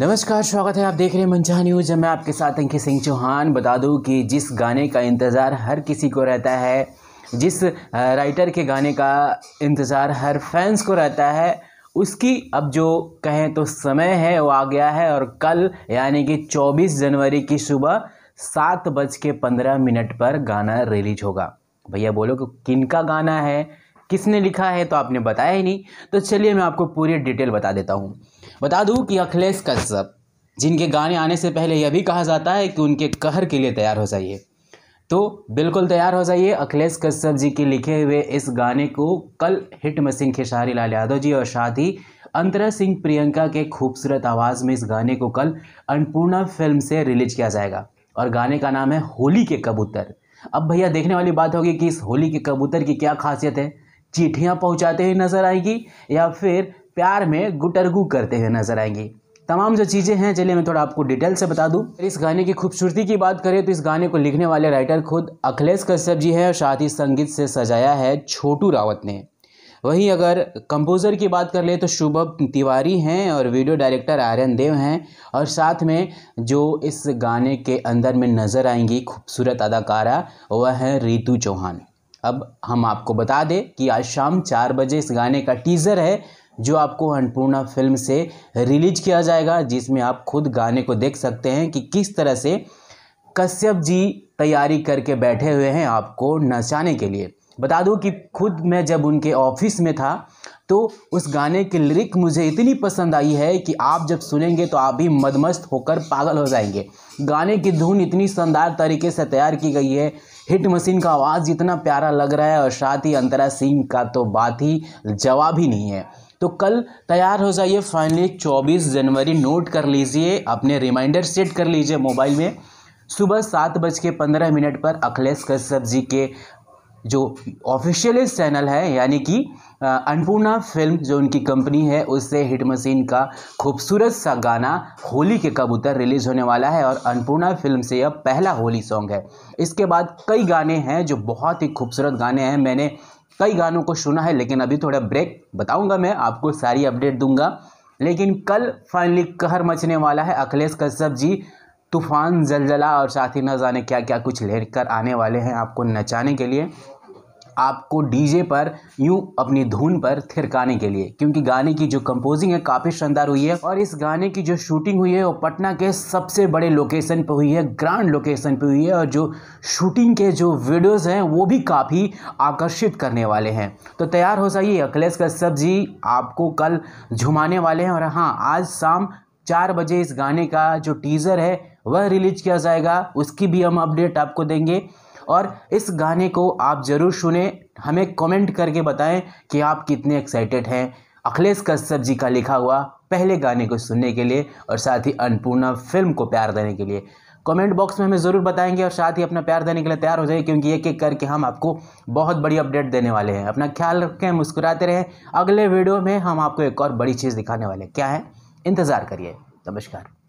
नमस्कार स्वागत है आप देख रहे हैं मंझा न्यूज मैं आपके साथ अंकित सिंह चौहान बता दूं कि जिस गाने का इंतज़ार हर किसी को रहता है जिस राइटर के गाने का इंतज़ार हर फैंस को रहता है उसकी अब जो कहें तो समय है वो आ गया है और कल यानी कि 24 जनवरी की सुबह सात बज के पंद्रह मिनट पर गाना रिलीज होगा भैया बोलो कि किन का गाना है किसने लिखा है तो आपने बताया ही नहीं तो चलिए मैं आपको पूरी डिटेल बता देता हूँ बता दूँ कि अखिलेश कश्यप जिनके गाने आने से पहले यह भी कहा जाता है कि उनके कहर के लिए तैयार हो जाइए तो बिल्कुल तैयार हो जाइए अखिलेश कश्यप जी के लिखे हुए इस गाने को कल हिट सिंह खेसारी लाल यादव जी और साथ ही अंतरा सिंह प्रियंका के खूबसूरत आवाज़ में इस गाने को कल अन्नपूर्णा फिल्म से रिलीज किया जाएगा और गाने का नाम है होली के कबूतर अब भैया देखने वाली बात होगी कि इस होली के कबूतर की क्या खासियत है चिट्ठियाँ पहुँचाते हुए नजर आएगी या फिर प्यार में गुटरगु करते हुए नजर आएंगे तमाम जो चीज़ें हैं चलिए मैं थोड़ा आपको डिटेल से बता दूं इस गाने की खूबसूरती की बात करें तो इस गाने को लिखने वाले राइटर खुद अखिलेश कश्यप जी हैं और साथ ही संगीत से सजाया है छोटू रावत ने वहीं अगर कंपोज़र की बात कर ले तो शुभम तिवारी हैं और वीडियो डायरेक्टर आर्यन देव हैं और साथ में जो इस गाने के अंदर में नज़र आएंगी खूबसूरत अदाकारा वह हैं रितु चौहान अब हम आपको बता दें कि आज शाम चार बजे इस गाने का टीज़र है जो आपको अन्नपूर्णा फिल्म से रिलीज किया जाएगा जिसमें आप खुद गाने को देख सकते हैं कि किस तरह से कश्यप जी तैयारी करके बैठे हुए हैं आपको नचाने के लिए बता दूं कि खुद मैं जब उनके ऑफिस में था तो उस गाने की लिरिक मुझे इतनी पसंद आई है कि आप जब सुनेंगे तो आप भी मदमस्त होकर पागल हो जाएंगे गाने की धुन इतनी शानदार तरीके से तैयार की गई है हिट मशीन का आवाज़ इतना प्यारा लग रहा है और साथ ही अंतरा सिंह का तो बात ही जवाब ही नहीं है तो कल तैयार हो जाइए फाइनली 24 जनवरी नोट कर लीजिए अपने रिमाइंडर सेट कर लीजिए मोबाइल में सुबह सात बज के पंद्रह मिनट पर अखिलेश कश्यप जी के जो ऑफिशियल चैनल है यानी कि अन्नपूर्णा फिल्म जो उनकी कंपनी है उससे हिट मशीन का खूबसूरत सा गाना होली के कबूतर रिलीज़ होने वाला है और अन्नपूर्णा फिल्म से यह पहला होली सॉन्ग है इसके बाद कई गाने हैं जो बहुत ही खूबसूरत गाने हैं मैंने कई गानों को सुना है लेकिन अभी थोड़ा ब्रेक बताऊंगा मैं आपको सारी अपडेट दूंगा लेकिन कल फाइनली कहर मचने वाला है अखिलेश कश्यप जी तूफान जलजला और साथ ही न जाने क्या क्या कुछ लेकर आने वाले हैं आपको नचाने के लिए आपको डीजे पर यूँ अपनी धुन पर थिरकाने के लिए क्योंकि गाने की जो कंपोजिंग है काफ़ी शानदार हुई है और इस गाने की जो शूटिंग हुई है वो पटना के सबसे बड़े लोकेशन पर हुई है ग्रांड लोकेशन पर हुई है और जो शूटिंग के जो वीडियोज़ हैं वो भी काफ़ी आकर्षित करने वाले हैं तो तैयार हो जाइए अखिलेश कश्यप जी आपको कल झुमाने वाले हैं और हाँ आज शाम चार बजे इस गाने का जो टीज़र है वह रिलीज किया जाएगा उसकी भी हम अपडेट आपको देंगे और इस गाने को आप ज़रूर सुने हमें कमेंट करके बताएं कि आप कितने एक्साइटेड हैं अखिलेश कश्यप जी का लिखा हुआ पहले गाने को सुनने के लिए और साथ ही अन्नपूर्णा फिल्म को प्यार देने के लिए कमेंट बॉक्स में हमें ज़रूर बताएंगे और साथ ही अपना प्यार देने के लिए तैयार हो जाइए क्योंकि एक एक करके हम आपको बहुत बड़ी अपडेट देने वाले हैं अपना ख्याल रखें मुस्कुराते रहें अगले वीडियो में हम आपको एक और बड़ी चीज़ दिखाने वाले क्या है इंतज़ार करिए नमस्कार